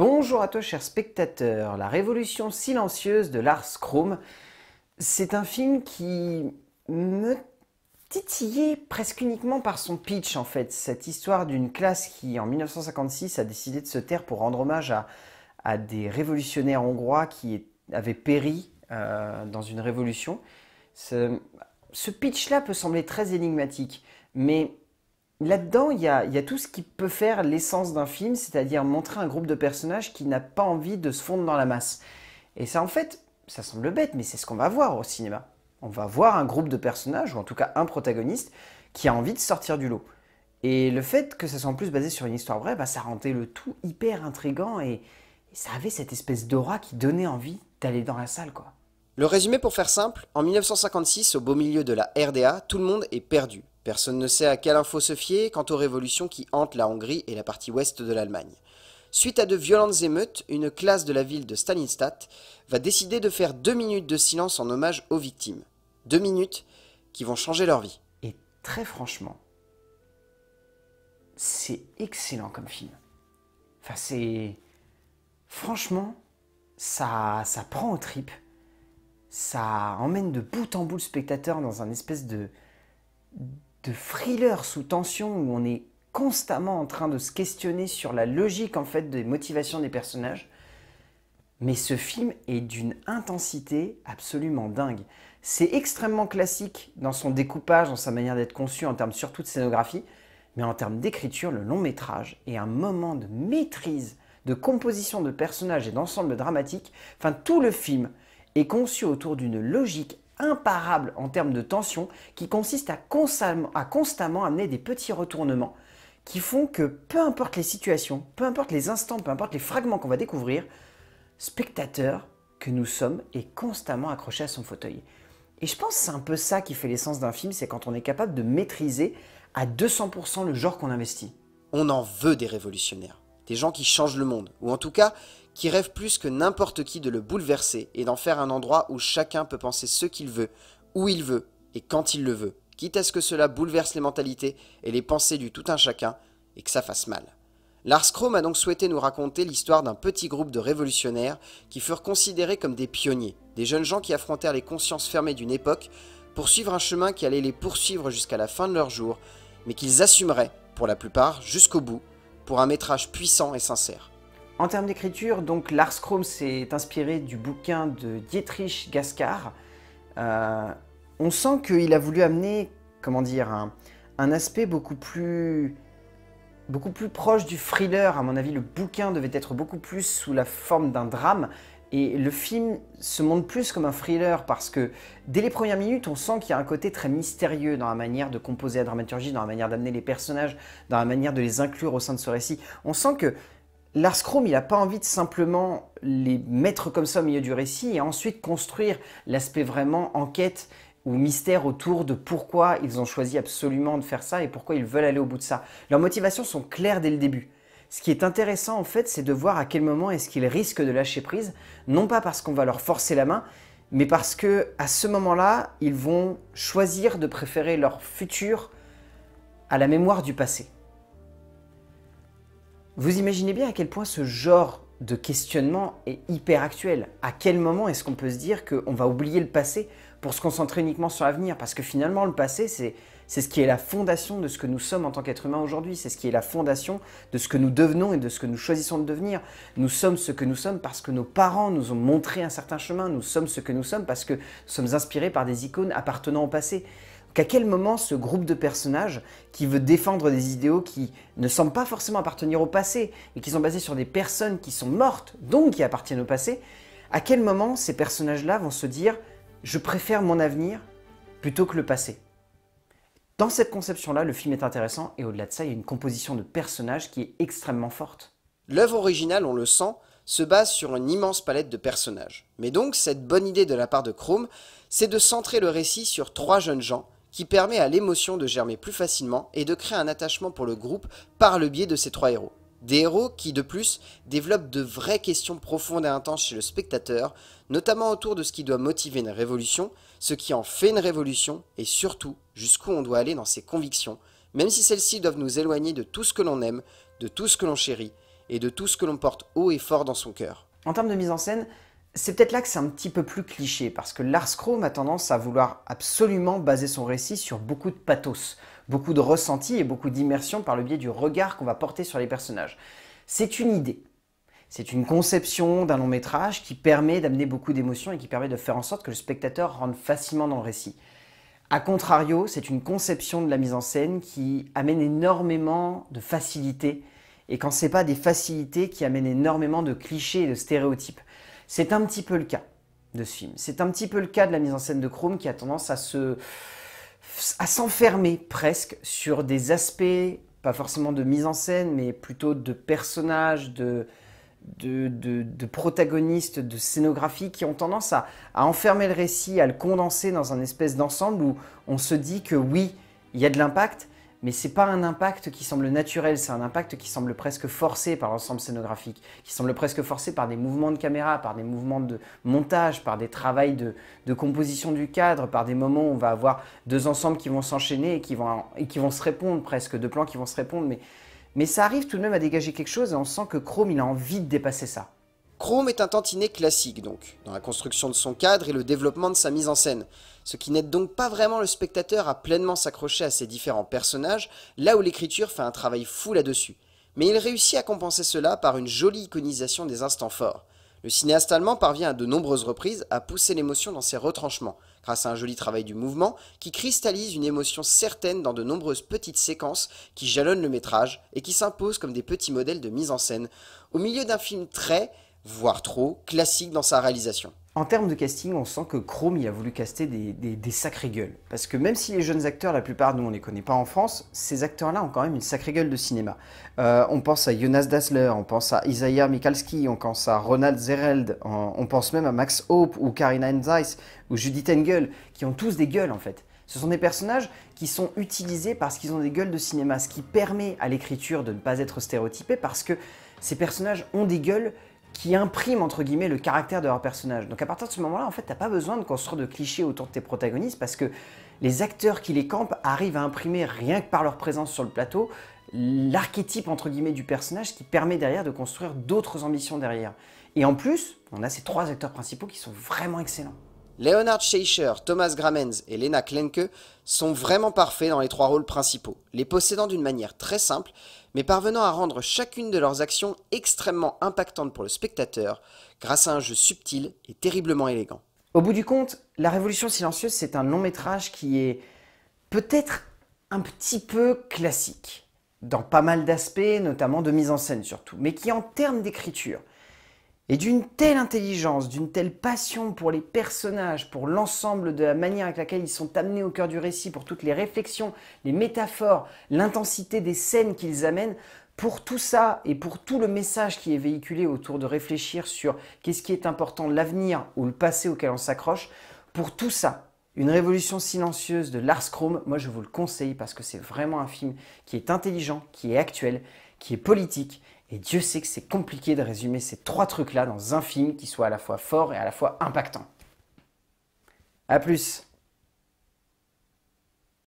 Bonjour à toi chers spectateurs, La Révolution silencieuse de Lars Krum, c'est un film qui me titillait presque uniquement par son pitch en fait, cette histoire d'une classe qui en 1956 a décidé de se taire pour rendre hommage à, des révolutionnaires hongrois qui avaient péri euh, dans une révolution. ce pitch-là peut sembler très énigmatique, mais Là-dedans, il y, a, tout ce qui peut faire l'essence d'un film, c'est-à-dire montrer un groupe de personnages qui n'a pas envie de se fondre dans la masse. Et ça, en fait, ça semble bête, mais c'est ce qu'on va voir au cinéma. On va voir un groupe de personnages, ou en tout cas un protagoniste, qui a envie de sortir du lot. Et le fait que ça soit en plus basé sur une histoire vraie, bah, ça rendait le tout hyper intrigant et, et ça avait cette espèce d'aura qui donnait envie d'aller dans la salle, quoi. Le résumé pour faire simple, en 1956, au beau milieu de la RDA, tout le monde est perdu. Personne ne sait à quelle info se fier quant aux révolutions qui hantent la Hongrie et la partie ouest de l'Allemagne. Suite à de violentes émeutes, une classe de la ville de Stalinstadt va décider de faire deux minutes de silence en hommage aux victimes. Deux minutes qui vont changer leur vie. Et très franchement, c'est excellent comme film. Enfin, c'est. Franchement, ça, ça prend aux tripes. Ça emmène de bout en bout le spectateur dans un espèce de de thriller sous tension où on est constamment en train de se questionner sur la logique en fait des motivations des personnages. Mais ce film est d'une intensité absolument dingue. C'est extrêmement classique dans son découpage, dans sa manière d'être conçu, en termes surtout de scénographie, mais en termes d'écriture, le long métrage est un moment de maîtrise, de composition de personnages et d'ensemble dramatique. Enfin, tout le film est conçu autour d'une logique imparable en termes de tension qui consiste à constamment, amener des petits retournements qui font que peu importe les situations, peu importe les instants, peu importe les fragments qu'on va découvrir, spectateur que nous sommes est constamment accroché à son fauteuil. Et je pense c'est un peu ça qui fait l'essence d'un film, c'est quand on est capable de maîtriser à 200% le genre qu'on investit. On en veut des révolutionnaires, des gens qui changent le monde, ou en tout cas qui rêve plus que n'importe qui de le bouleverser et d'en faire un endroit où chacun peut penser ce qu'il veut, où il veut et quand il le veut, quitte à ce que cela bouleverse les mentalités et les pensées du tout un chacun et que ça fasse mal. Lars Krom a donc souhaité nous raconter l'histoire d'un petit groupe de révolutionnaires qui furent considérés comme des pionniers, des jeunes gens qui affrontèrent les consciences fermées d'une époque pour suivre un chemin qui allait les poursuivre jusqu'à la fin de leur jour, mais qu'ils assumeraient, pour la plupart, jusqu'au bout, pour un métrage puissant et sincère. En termes d'écriture, donc Lars Chrome s'est inspiré du bouquin de Dietrich Gascar. Euh, on sent qu'il a voulu amener, comment dire, un, aspect beaucoup plus, beaucoup plus proche du thriller. À mon avis, le bouquin devait être beaucoup plus sous la forme d'un drame. Et le film se montre plus comme un thriller parce que dès les premières minutes, on sent qu'il y a un côté très mystérieux dans la manière de composer la dramaturgie, dans la manière d'amener les personnages, dans la manière de les inclure au sein de ce récit. On sent que Lars Krum, il n'a pas envie de simplement les mettre comme ça au milieu du récit et ensuite construire l'aspect vraiment enquête ou mystère autour de pourquoi ils ont choisi absolument de faire ça et pourquoi ils veulent aller au bout de ça. Leurs motivations sont claires dès le début. Ce qui est intéressant en fait, c'est de voir à quel moment est-ce qu'ils risquent de lâcher prise, non pas parce qu'on va leur forcer la main, mais parce que à ce moment-là, ils vont choisir de préférer leur futur à la mémoire du passé. Vous imaginez bien à quel point ce genre de questionnement est hyper actuel. À quel moment est-ce qu'on peut se dire qu'on va oublier le passé pour se concentrer uniquement sur l'avenir Parce que finalement, le passé, c'est, c'est ce qui est la fondation de ce que nous sommes en tant qu'êtres humains aujourd'hui. C'est ce qui est la fondation de ce que nous devenons et de ce que nous choisissons de devenir. Nous sommes ce que nous sommes parce que nos parents nous ont montré un certain chemin. Nous sommes ce que nous sommes parce que nous sommes inspirés par des icônes appartenant au passé à quel moment ce groupe de personnages qui veut défendre des idéaux qui ne semblent pas forcément appartenir au passé et qui sont basés sur des personnes qui sont mortes, donc qui appartiennent au passé, à quel moment ces personnages-là vont se dire je préfère mon avenir plutôt que le passé. Dans cette conception-là, le film est intéressant et au-delà de ça, il y a une composition de personnages qui est extrêmement forte. L'œuvre originale, on le sent, se base sur une immense palette de personnages. Mais donc, cette bonne idée de la part de Chrome, c'est de centrer le récit sur trois jeunes gens qui permet à l'émotion de germer plus facilement et de créer un attachement pour le groupe par le biais de ces trois héros. Des héros qui, de plus, développent de vraies questions profondes et intenses chez le spectateur, notamment autour de ce qui doit motiver une révolution, ce qui en fait une révolution, et surtout jusqu'où on doit aller dans ses convictions, même si celles-ci doivent nous éloigner de tout ce que l'on aime, de tout ce que l'on chérit, et de tout ce que l'on porte haut et fort dans son cœur. En termes de mise en scène, c'est peut-être là que c'est un petit peu plus cliché, parce que Lars Krom a tendance à vouloir absolument baser son récit sur beaucoup de pathos, beaucoup de ressentis et beaucoup d'immersion par le biais du regard qu'on va porter sur les personnages. C'est une idée, c'est une conception d'un long métrage qui permet d'amener beaucoup d'émotions et qui permet de faire en sorte que le spectateur rentre facilement dans le récit. A contrario, c'est une conception de la mise en scène qui amène énormément de facilités, et quand n'est pas des facilités qui amènent énormément de clichés et de stéréotypes. C'est un petit peu le cas de ce film. C'est un petit peu le cas de la mise en scène de Chrome qui a tendance à se à s'enfermer presque sur des aspects, pas forcément de mise en scène, mais plutôt de personnages, de, protagonistes, de scénographie qui ont tendance à, à, enfermer le récit, à le condenser dans un espèce d'ensemble où on se dit que oui, il y a de l'impact, mais n'est pas un impact qui semble naturel, c'est un impact qui semble presque forcé par l'ensemble scénographique, qui semble presque forcé par des mouvements de caméra, par des mouvements de montage, par des travails de, composition du cadre, par des moments où on va avoir deux ensembles qui vont s'enchaîner et, qui vont, se répondre presque, deux plans qui vont se répondre, mais, mais ça arrive tout de même à dégager quelque chose et on sent que Chrome il a envie de dépasser ça. Chrome est un tantinet classique donc, dans la construction de son cadre et le développement de sa mise en scène, ce qui n'aide donc pas vraiment le spectateur à pleinement s'accrocher à ses différents personnages, là où l'écriture fait un travail fou là-dessus. Mais il réussit à compenser cela par une jolie iconisation des instants forts. Le cinéaste allemand parvient à de nombreuses reprises à pousser l'émotion dans ses retranchements, grâce à un joli travail du mouvement qui cristallise une émotion certaine dans de nombreuses petites séquences qui jalonnent le métrage et qui s'imposent comme des petits modèles de mise en scène, au milieu d'un film très voire trop, classique dans sa réalisation. En termes de casting, on sent que Chrome il a voulu caster des, des, sacrées gueules. Parce que même si les jeunes acteurs, la plupart, nous, on les connaît pas en France, ces acteurs-là ont quand même une sacrée gueule de cinéma. Euh, on pense à Jonas Dassler, on pense à Isaiah Mikalski, on pense à Ronald Zereld, on, pense même à Max Hope ou Karina Enzeis ou Judith Engel, qui ont tous des gueules en fait. Ce sont des personnages qui sont utilisés parce qu'ils ont des gueules de cinéma, ce qui permet à l'écriture de ne pas être stéréotypée parce que ces personnages ont des gueules qui impriment entre guillemets le caractère de leur personnage. Donc à partir de ce moment-là, en fait, t'as pas besoin de construire de clichés autour de tes protagonistes parce que les acteurs qui les campent arrivent à imprimer rien que par leur présence sur le plateau l'archétype entre guillemets du personnage qui permet derrière de construire d'autres ambitions derrière. Et en plus, on a ces trois acteurs principaux qui sont vraiment excellents. Leonard Scheicher, Thomas Gramens et Lena Klenke sont vraiment parfaits dans les trois rôles principaux, les possédant d'une manière très simple, mais parvenant à rendre chacune de leurs actions extrêmement impactantes pour le spectateur, grâce à un jeu subtil et terriblement élégant. Au bout du compte, La Révolution silencieuse, c'est un long métrage qui est peut-être un petit peu classique, dans pas mal d'aspects, notamment de mise en scène surtout, mais qui en termes d'écriture, et d'une telle intelligence, d'une telle passion pour les personnages, pour l'ensemble de la manière avec laquelle ils sont amenés au cœur du récit, pour toutes les réflexions, les métaphores, l'intensité des scènes qu'ils amènent, pour tout ça et pour tout le message qui est véhiculé autour de réfléchir sur qu'est-ce qui est important, l'avenir ou le passé auquel on s'accroche, pour tout ça, une révolution silencieuse de Lars Krum, moi je vous le conseille parce que c'est vraiment un film qui est intelligent, qui est actuel, qui est politique et Dieu sait que c'est compliqué de résumer ces trois trucs-là dans un film qui soit à la fois fort et à la fois impactant. A plus